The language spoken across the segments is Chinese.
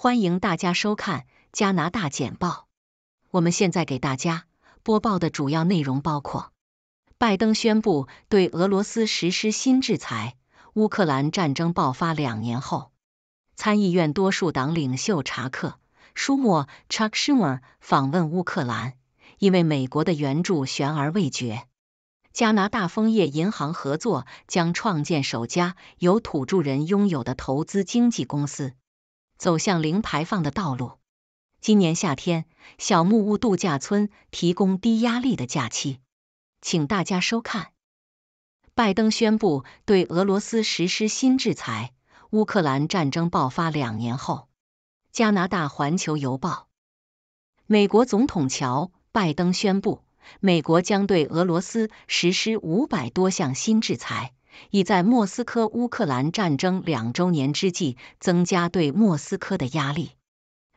欢迎大家收看《加拿大简报》。我们现在给大家播报的主要内容包括：拜登宣布对俄罗斯实施新制裁；乌克兰战争爆发两年后，参议院多数党领袖查克·舒默 （Chuck Schumer） 访问乌克兰，因为美国的援助悬而未决；加拿大枫叶银行合作将创建首家由土著人拥有的投资经纪公司。走向零排放的道路。今年夏天，小木屋度假村提供低压力的假期，请大家收看。拜登宣布对俄罗斯实施新制裁，乌克兰战争爆发两年后，加拿大《环球邮报》美国总统乔·拜登宣布，美国将对俄罗斯实施五百多项新制裁。已在莫斯科乌克兰战争两周年之际增加对莫斯科的压力。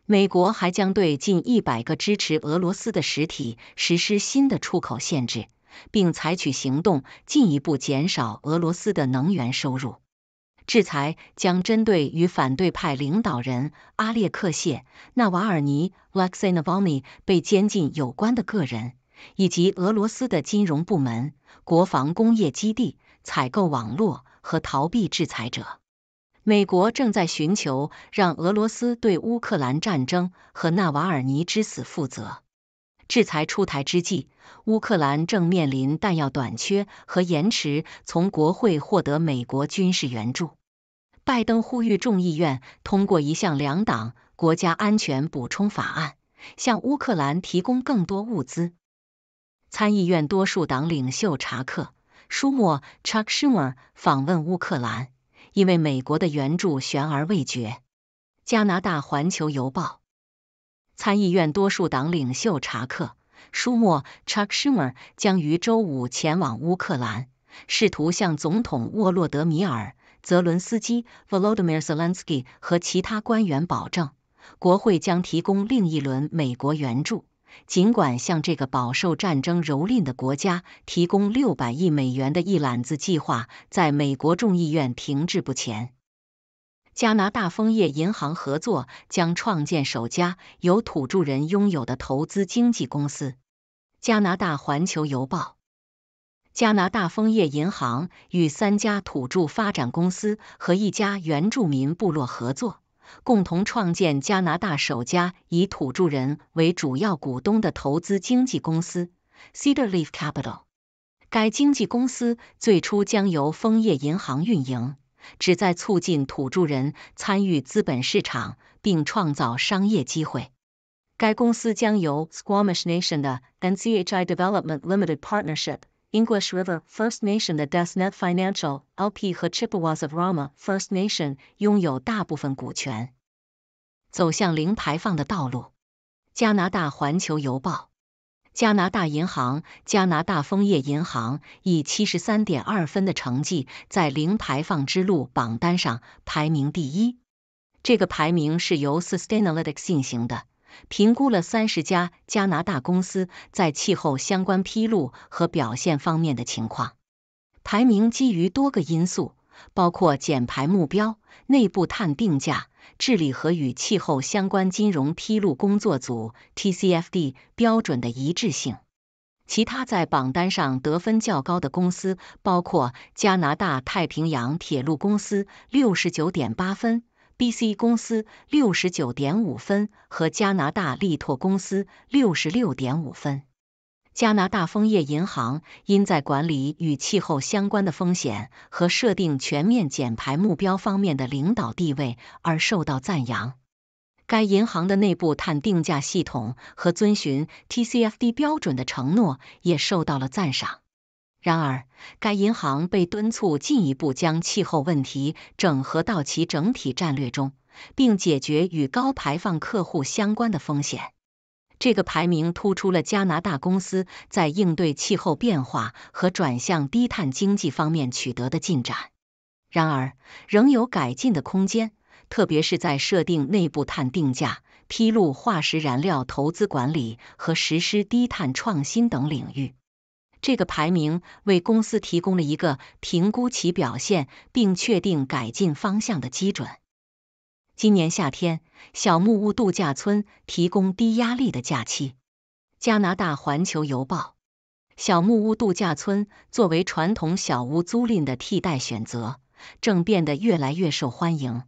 美国还将对近一百个支持俄罗斯的实体实施新的出口限制，并采取行动进一步减少俄罗斯的能源收入。制裁将针对与反对派领导人阿列克谢·纳瓦尔尼 （Alexei Navalny） 被监禁有关的个人，以及俄罗斯的金融部门、国防工业基地。采购网络和逃避制裁者。美国正在寻求让俄罗斯对乌克兰战争和纳瓦尔尼之死负责。制裁出台之际，乌克兰正面临弹药短缺和延迟从国会获得美国军事援助。拜登呼吁众议院通过一项两党国家安全补充法案，向乌克兰提供更多物资。参议院多数党领袖查克。舒默 （Chuck Schumer） 访问乌克兰，因为美国的援助悬而未决。加拿大《环球邮报》：参议院多数党领袖查克·舒默 （Chuck Schumer） 将于周五前往乌克兰，试图向总统沃洛德米尔·泽伦斯基 （Volodymyr Zelensky） 和其他官员保证，国会将提供另一轮美国援助。尽管向这个饱受战争蹂躏的国家提供六百亿美元的一揽子计划在美国众议院停滞不前，加拿大枫叶银行合作将创建首家由土著人拥有的投资经纪公司。加拿大环球邮报：加拿大枫叶银行与三家土著发展公司和一家原住民部落合作。共同创建加拿大首家以土著人为主要股东的投资经纪公司 Cedar Leaf Capital。该经纪公司最初将由枫叶银行运营，旨在促进土著人参与资本市场并创造商业机会。该公司将由 Squamish Nation 的 NCHI Development Limited Partnership。English River First Nation 的 Dusnet Financial LP 和 Chipewas of Rama First Nation 拥有大部分股权，走向零排放的道路。加拿大环球邮报、加拿大银行、加拿大枫叶银行以73.2分的成绩在零排放之路榜单上排名第一。这个排名是由 Sustainalytics 进行的。评估了三十家加拿大公司在气候相关披露和表现方面的情况，排名基于多个因素，包括减排目标、内部碳定价、治理和与气候相关金融披露工作组 （TCFD） 标准的一致性。其他在榜单上得分较高的公司包括加拿大太平洋铁路公司（六十九点八分）。BC 公司六十九点五分和加拿大利拓公司六十六点五分。加拿大枫叶银行因在管理与气候相关的风险和设定全面减排目标方面的领导地位而受到赞扬。该银行的内部碳定价系统和遵循 TCFD 标准的承诺也受到了赞赏。然而，该银行被敦促进一步将气候问题整合到其整体战略中，并解决与高排放客户相关的风险。这个排名突出了加拿大公司在应对气候变化和转向低碳经济方面取得的进展，然而仍有改进的空间，特别是在设定内部碳定价、披露化石燃料投资管理和实施低碳创新等领域。这个排名为公司提供了一个评估其表现并确定改进方向的基准。今年夏天，小木屋度假村提供低压力的假期。加拿大环球邮报：小木屋度假村作为传统小屋租赁的替代选择，正变得越来越受欢迎。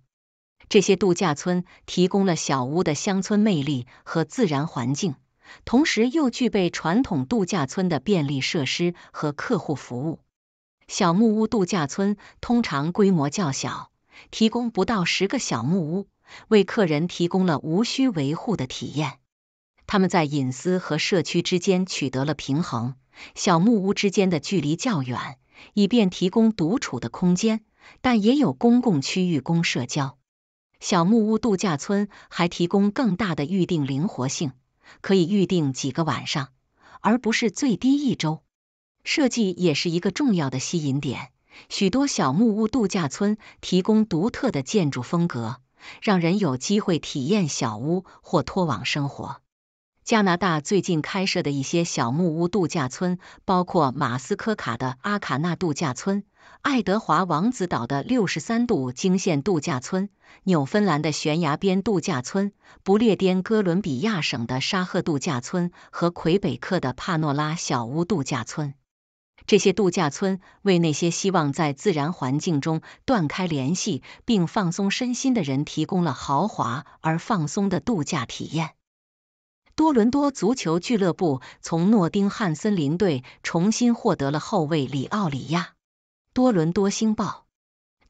这些度假村提供了小屋的乡村魅力和自然环境。同时又具备传统度假村的便利设施和客户服务。小木屋度假村通常规模较小，提供不到十个小木屋，为客人提供了无需维护的体验。他们在隐私和社区之间取得了平衡。小木屋之间的距离较远，以便提供独处的空间，但也有公共区域供社交。小木屋度假村还提供更大的预定灵活性。可以预定几个晚上，而不是最低一周。设计也是一个重要的吸引点。许多小木屋度假村提供独特的建筑风格，让人有机会体验小屋或拖网生活。加拿大最近开设的一些小木屋度假村，包括马斯科卡的阿卡纳度假村、爱德华王子岛的六十三度经线度假村、纽芬兰的悬崖边度假村、不列颠哥伦比亚省的沙赫度假村和魁北克的帕诺拉小屋度假村。这些度假村为那些希望在自然环境中断开联系并放松身心的人提供了豪华而放松的度假体验。多伦多足球俱乐部从诺丁汉森林队重新获得了后卫里奥里亚。多伦多星报：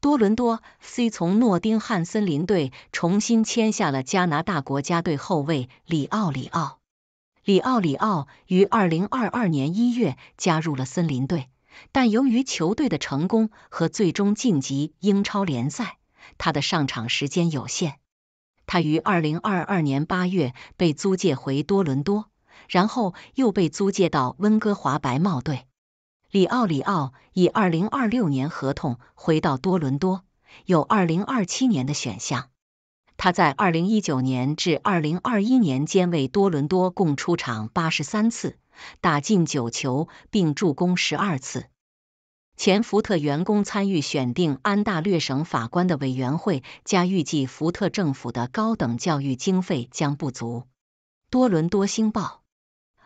多伦多 C 从诺丁汉森林队重新签下了加拿大国家队后卫里奥里奥。里奥里奥于二零二二年一月加入了森林队，但由于球队的成功和最终晋级英超联赛，他的上场时间有限。他于二零二二年八月被租借回多伦多，然后又被租借到温哥华白帽队。里奥里奥以二零二六年合同回到多伦多，有二零二七年的选项。他在二零一九年至二零二一年间为多伦多共出场八十三次，打进九球并助攻十二次。前福特员工参与选定安大略省法官的委员会，加预计福特政府的高等教育经费将不足。多伦多星报：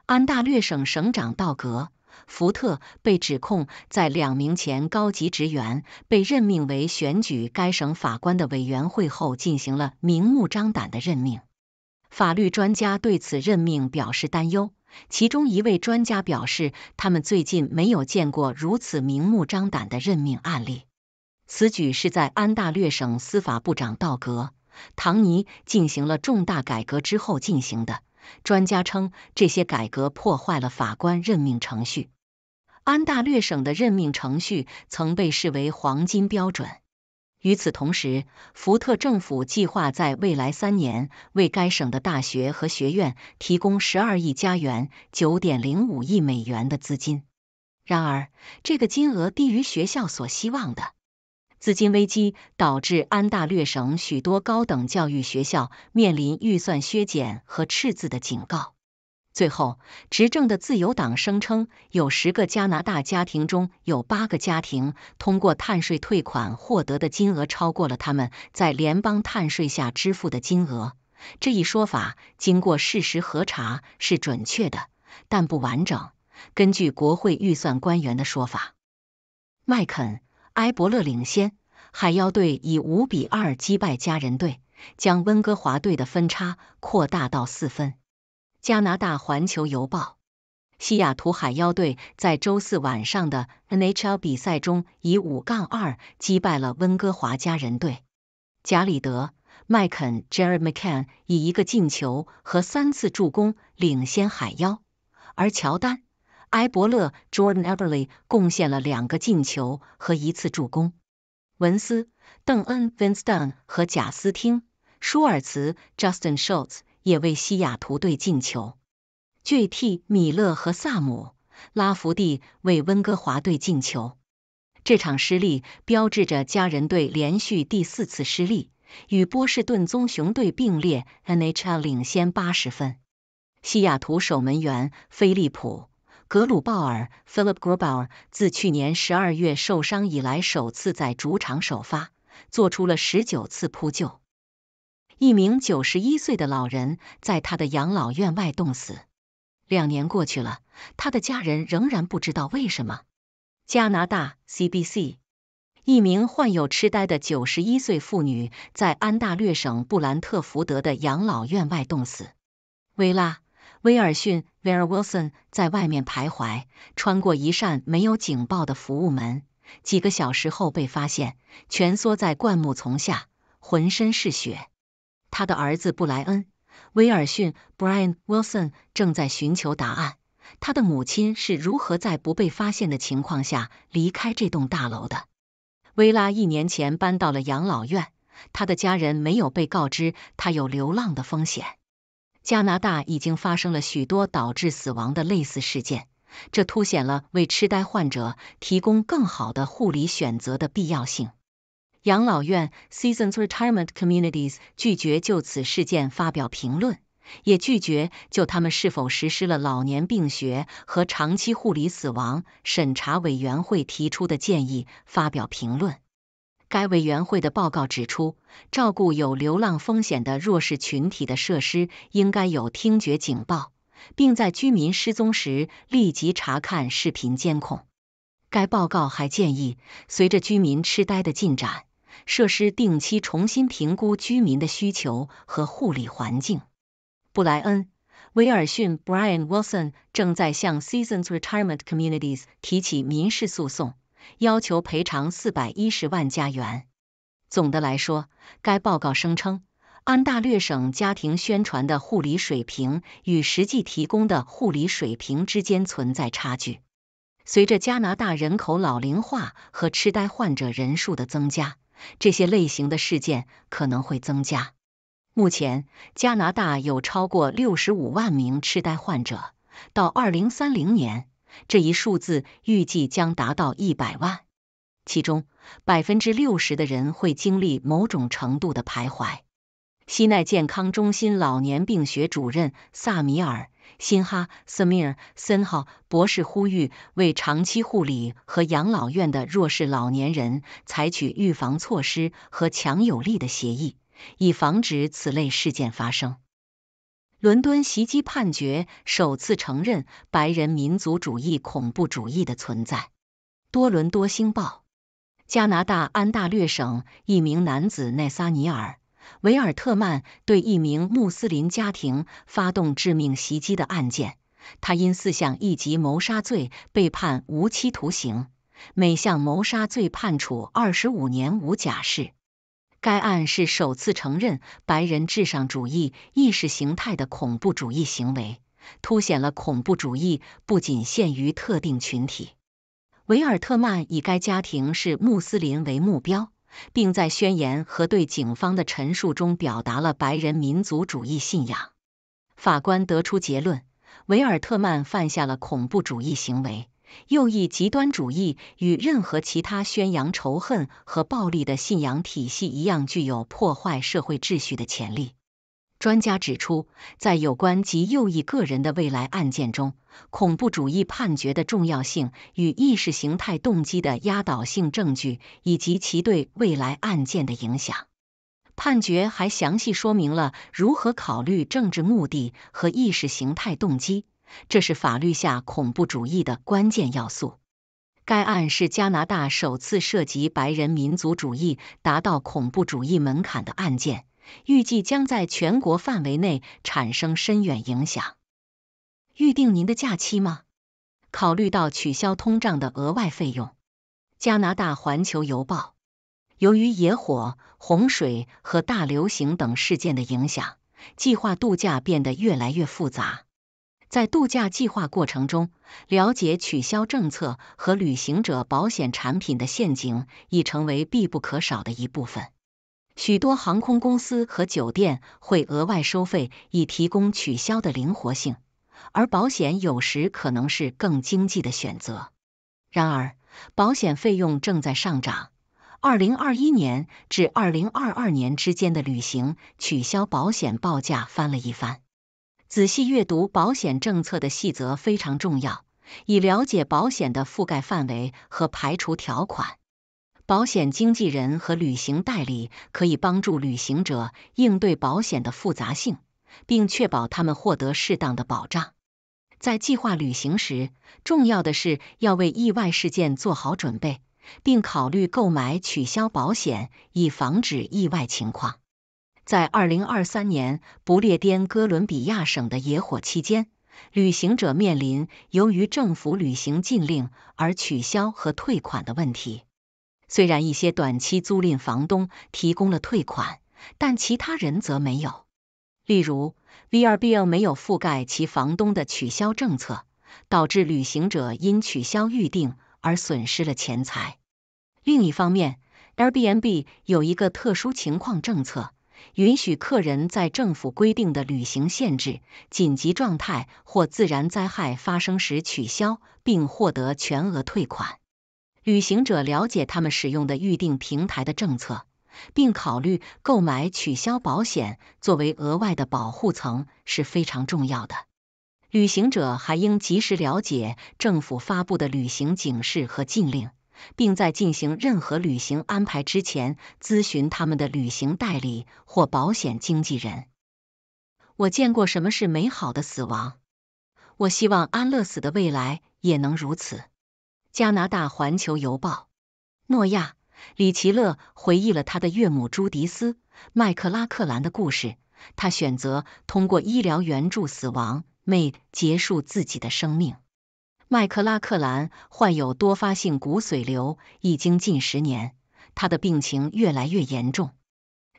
安大略省省长道格·福特被指控在两名前高级职员被任命为选举该省法官的委员会后，进行了明目张胆的任命。法律专家对此任命表示担忧。其中一位专家表示，他们最近没有见过如此明目张胆的任命案例。此举是在安大略省司法部长道格·唐尼进行了重大改革之后进行的。专家称，这些改革破坏了法官任命程序。安大略省的任命程序曾被视为黄金标准。与此同时，福特政府计划在未来三年为该省的大学和学院提供十二亿加元、九点零五亿美元的资金。然而，这个金额低于学校所希望的。资金危机导致安大略省许多高等教育学校面临预算削减和赤字的警告。最后，执政的自由党声称，有十个加拿大家庭中有八个家庭通过碳税退款获得的金额超过了他们在联邦碳税下支付的金额。这一说法经过事实核查是准确的，但不完整。根据国会预算官员的说法，麦肯埃伯勒领先，海妖队以五比二击败家人队，将温哥华队的分差扩大到四分。加拿大环球邮报：西雅图海妖队在周四晚上的 NHL 比赛中以五杠二击败了温哥华家人队。贾里德·麦肯 （Jared McCann） 以一个进球和三次助攻领先海妖，而乔丹·埃伯勒 （Jordan e v e r l y 贡献了两个进球和一次助攻。文斯·邓恩 （Vince Dunn） 和贾斯汀·舒尔茨 （Justin Schultz）。也为西雅图队进球，G T 米勒和萨姆拉福蒂为温哥华队进球。这场失利标志着家人队连续第四次失利，与波士顿棕熊队并列 NHL 领先八十分。西雅图守门员菲利普格鲁鲍尔 （Philip Grubauer） 自去年十二月受伤以来首次在主场首发，做出了十九次扑救。一名九十一岁的老人在他的养老院外冻死。两年过去了，他的家人仍然不知道为什么。加拿大 CBC：一名患有痴呆的九十一岁妇女在安大略省布兰特福德的养老院外冻死。薇拉·威尔逊 （Vera Wilson） 在外面徘徊，穿过一扇没有警报的服务门。几个小时后被发现，蜷缩在灌木丛下，浑身是血。他的儿子布莱恩·威尔逊 （Brian Wilson） 正在寻求答案：他的母亲是如何在不被发现的情况下离开这栋大楼的？薇拉一年前搬到了养老院，他的家人没有被告知他有流浪的风险。加拿大已经发生了许多导致死亡的类似事件，这凸显了为痴呆患者提供更好的护理选择的必要性。养老院 Seasons Retirement Communities 拒绝就此事件发表评论，也拒绝就他们是否实施了老年病学和长期护理死亡审查委员会提出的建议发表评论。该委员会的报告指出，照顾有流浪风险的弱势群体的设施应该有听觉警报，并在居民失踪时立即查看视频监控。该报告还建议，随着居民痴呆的进展。设施定期重新评估居民的需求和护理环境。布莱恩·威尔逊 （Brian Wilson） 正在向 Seasons Retirement Communities 提起民事诉讼，要求赔偿四百一十万加元。总的来说，该报告声称安大略省家庭宣传的护理水平与实际提供的护理水平之间存在差距。随着加拿大人口老龄化和痴呆患者人数的增加，这些类型的事件可能会增加。目前，加拿大有超过六十五万名痴呆患者，到二零三零年，这一数字预计将达到一百万，其中百分之六十的人会经历某种程度的徘徊。西奈健康中心老年病学主任萨米尔·辛哈·斯米尔森豪博士呼吁为长期护理和养老院的弱势老年人采取预防措施和强有力的协议，以防止此类事件发生。伦敦袭击判决首次承认白人民族主义恐怖主义的存在。多伦多星报，加拿大安大略省一名男子奈萨尼尔。维尔特曼对一名穆斯林家庭发动致命袭击的案件，他因四项一级谋杀罪被判无期徒刑，每项谋杀罪判处二十五年无假释。该案是首次承认白人至上主义意识形态的恐怖主义行为，凸显了恐怖主义不仅限于特定群体。维尔特曼以该家庭是穆斯林为目标。并在宣言和对警方的陈述中表达了白人民族主义信仰。法官得出结论，维尔特曼犯下了恐怖主义行为。右翼极端主义与任何其他宣扬仇恨和暴力的信仰体系一样，具有破坏社会秩序的潜力。专家指出，在有关及右翼个人的未来案件中，恐怖主义判决的重要性与意识形态动机的压倒性证据，以及其对未来案件的影响。判决还详细说明了如何考虑政治目的和意识形态动机，这是法律下恐怖主义的关键要素。该案是加拿大首次涉及白人民族主义达到恐怖主义门槛的案件。预计将在全国范围内产生深远影响。预定您的假期吗？考虑到取消通胀的额外费用，加拿大环球邮报。由于野火、洪水和大流行等事件的影响，计划度假变得越来越复杂。在度假计划过程中，了解取消政策和旅行者保险产品的陷阱已成为必不可少的一部分。许多航空公司和酒店会额外收费以提供取消的灵活性，而保险有时可能是更经济的选择。然而，保险费用正在上涨。2021年至2022年之间的旅行取消保险报价翻了一番。仔细阅读保险政策的细则非常重要，以了解保险的覆盖范围和排除条款。保险经纪人和旅行代理可以帮助旅行者应对保险的复杂性，并确保他们获得适当的保障。在计划旅行时，重要的是要为意外事件做好准备，并考虑购买取消保险，以防止意外情况。在二零二三年不列颠哥伦比亚省的野火期间，旅行者面临由于政府旅行禁令而取消和退款的问题。虽然一些短期租赁房东提供了退款，但其他人则没有。例如 v r b l 没有覆盖其房东的取消政策，导致旅行者因取消预订而损失了钱财。另一方面，Airbnb 有一个特殊情况政策，允许客人在政府规定的旅行限制、紧急状态或自然灾害发生时取消，并获得全额退款。旅行者了解他们使用的预订平台的政策，并考虑购买取消保险作为额外的保护层是非常重要的。旅行者还应及时了解政府发布的旅行警示和禁令，并在进行任何旅行安排之前咨询他们的旅行代理或保险经纪人。我见过什么是美好的死亡，我希望安乐死的未来也能如此。加拿大《环球邮报》诺亚·里奇勒回忆了他的岳母朱迪斯·麦克拉克兰的故事。他选择通过医疗援助死亡 m a y 结束自己的生命。麦克拉克兰患有多发性骨髓瘤，已经近十年，他的病情越来越严重。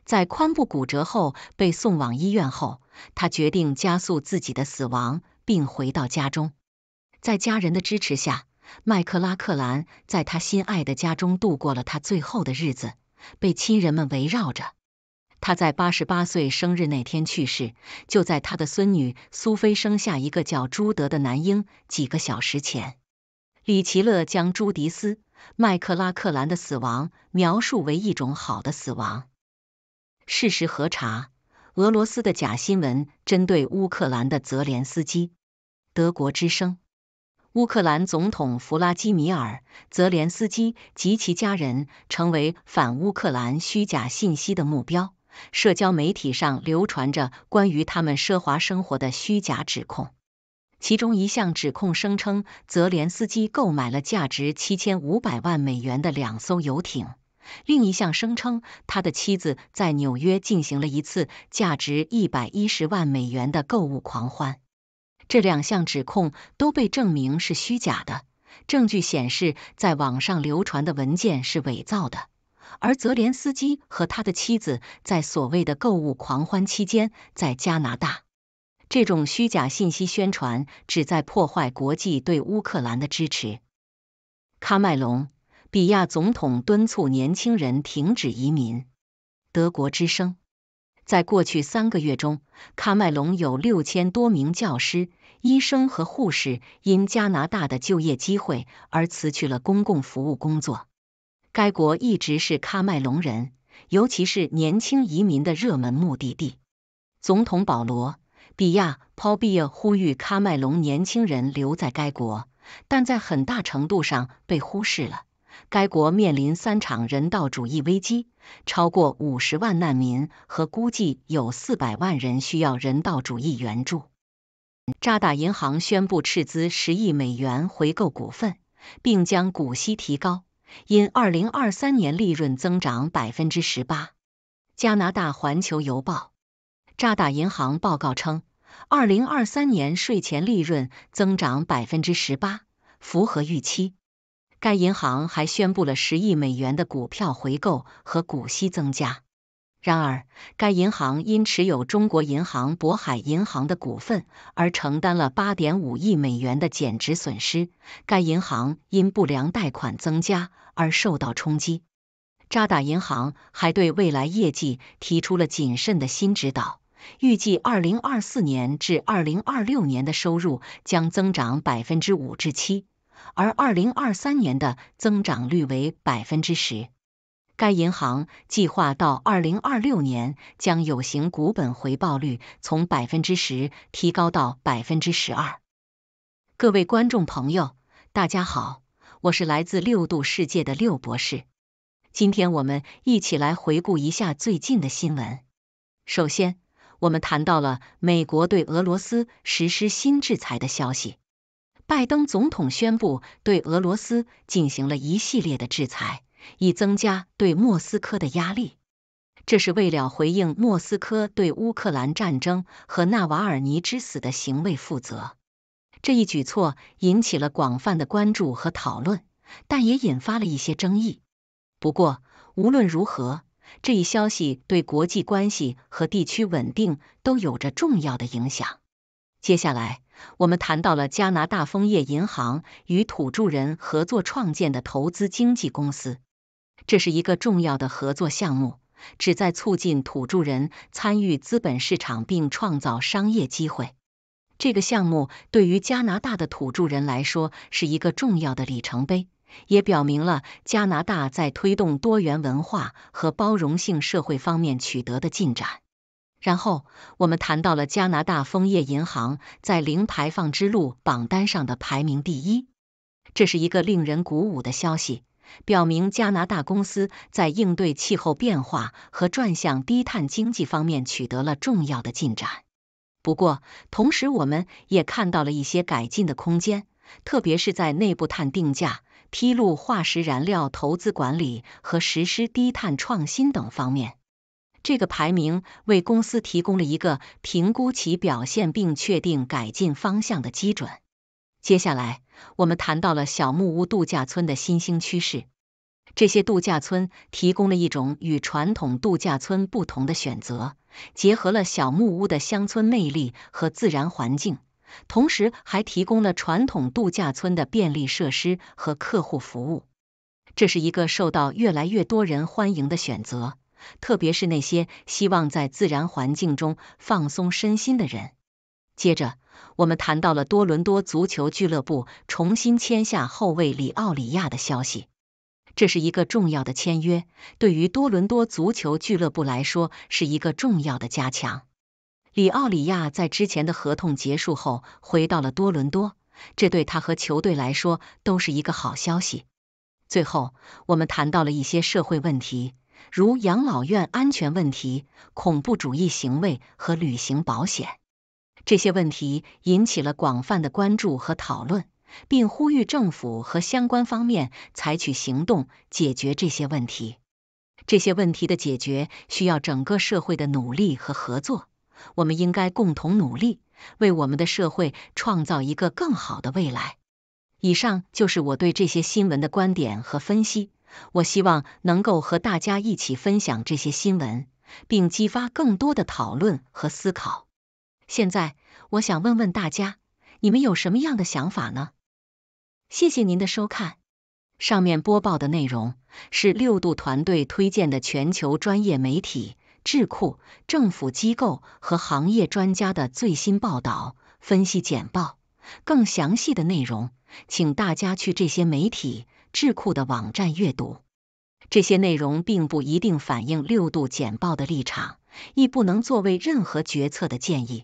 在髋部骨折后被送往医院后，他决定加速自己的死亡，并回到家中，在家人的支持下。麦克拉克兰在他心爱的家中度过了他最后的日子，被亲人们围绕着。他在八十八岁生日那天去世，就在他的孙女苏菲生下一个叫朱德的男婴几个小时前。李奇乐将朱迪斯·麦克拉克兰的死亡描述为一种好的死亡。事实核查：俄罗斯的假新闻针对乌克兰的泽连斯基，德国之声。乌克兰总统弗拉基米尔·泽连斯基及其家人成为反乌克兰虚假信息的目标。社交媒体上流传着关于他们奢华生活的虚假指控，其中一项指控声称泽连斯基购买了价值七千五百万美元的两艘游艇，另一项声称他的妻子在纽约进行了一次价值一百一十万美元的购物狂欢。这两项指控都被证明是虚假的。证据显示，在网上流传的文件是伪造的，而泽连斯基和他的妻子在所谓的购物狂欢期间在加拿大。这种虚假信息宣传旨在破坏国际对乌克兰的支持。喀麦隆比亚总统敦促年轻人停止移民。德国之声：在过去三个月中，喀麦隆有六千多名教师。医生和护士因加拿大的就业机会而辞去了公共服务工作。该国一直是喀麦隆人，尤其是年轻移民的热门目的地。总统保罗·比亚 （Paul b i a 呼吁喀麦隆年轻人留在该国，但在很大程度上被忽视了。该国面临三场人道主义危机，超过五十万难民和估计有四百万人需要人道主义援助。渣打银行宣布斥资十亿美元回购股份，并将股息提高，因二零二三年利润增长百分之十八。加拿大环球邮报，渣打银行报告称，二零二三年税前利润增长百分之十八，符合预期。该银行还宣布了十亿美元的股票回购和股息增加。然而，该银行因持有中国银行、渤海银行的股份而承担了8.5亿美元的减值损失。该银行因不良贷款增加而受到冲击。渣打银行还对未来业绩提出了谨慎的新指导，预计2024年至2026年的收入将增长5%至7%，而2023年的增长率为10%。该银行计划到二零二六年将有形股本回报率从百分之十提高到百分之十二。各位观众朋友，大家好，我是来自六度世界的六博士。今天我们一起来回顾一下最近的新闻。首先，我们谈到了美国对俄罗斯实施新制裁的消息。拜登总统宣布对俄罗斯进行了一系列的制裁。以增加对莫斯科的压力，这是为了回应莫斯科对乌克兰战争和纳瓦尔尼之死的行为负责。这一举措引起了广泛的关注和讨论，但也引发了一些争议。不过，无论如何，这一消息对国际关系和地区稳定都有着重要的影响。接下来，我们谈到了加拿大枫叶银行与土著人合作创建的投资经纪公司。这是一个重要的合作项目，旨在促进土著人参与资本市场并创造商业机会。这个项目对于加拿大的土著人来说是一个重要的里程碑，也表明了加拿大在推动多元文化和包容性社会方面取得的进展。然后，我们谈到了加拿大枫叶银行在零排放之路榜单上的排名第一，这是一个令人鼓舞的消息。表明加拿大公司在应对气候变化和转向低碳经济方面取得了重要的进展。不过，同时我们也看到了一些改进的空间，特别是在内部碳定价、披露化石燃料投资管理和实施低碳创新等方面。这个排名为公司提供了一个评估其表现并确定改进方向的基准。接下来，我们谈到了小木屋度假村的新兴趋势。这些度假村提供了一种与传统度假村不同的选择，结合了小木屋的乡村魅力和自然环境，同时还提供了传统度假村的便利设施和客户服务。这是一个受到越来越多人欢迎的选择，特别是那些希望在自然环境中放松身心的人。接着，我们谈到了多伦多足球俱乐部重新签下后卫里奥里亚的消息，这是一个重要的签约，对于多伦多足球俱乐部来说是一个重要的加强。里奥里亚在之前的合同结束后回到了多伦多，这对他和球队来说都是一个好消息。最后，我们谈到了一些社会问题，如养老院安全问题、恐怖主义行为和旅行保险。这些问题引起了广泛的关注和讨论，并呼吁政府和相关方面采取行动解决这些问题。这些问题的解决需要整个社会的努力和合作。我们应该共同努力，为我们的社会创造一个更好的未来。以上就是我对这些新闻的观点和分析。我希望能够和大家一起分享这些新闻，并激发更多的讨论和思考。现在我想问问大家，你们有什么样的想法呢？谢谢您的收看。上面播报的内容是六度团队推荐的全球专业媒体、智库、政府机构和行业专家的最新报道、分析简报。更详细的内容，请大家去这些媒体、智库的网站阅读。这些内容并不一定反映六度简报的立场，亦不能作为任何决策的建议。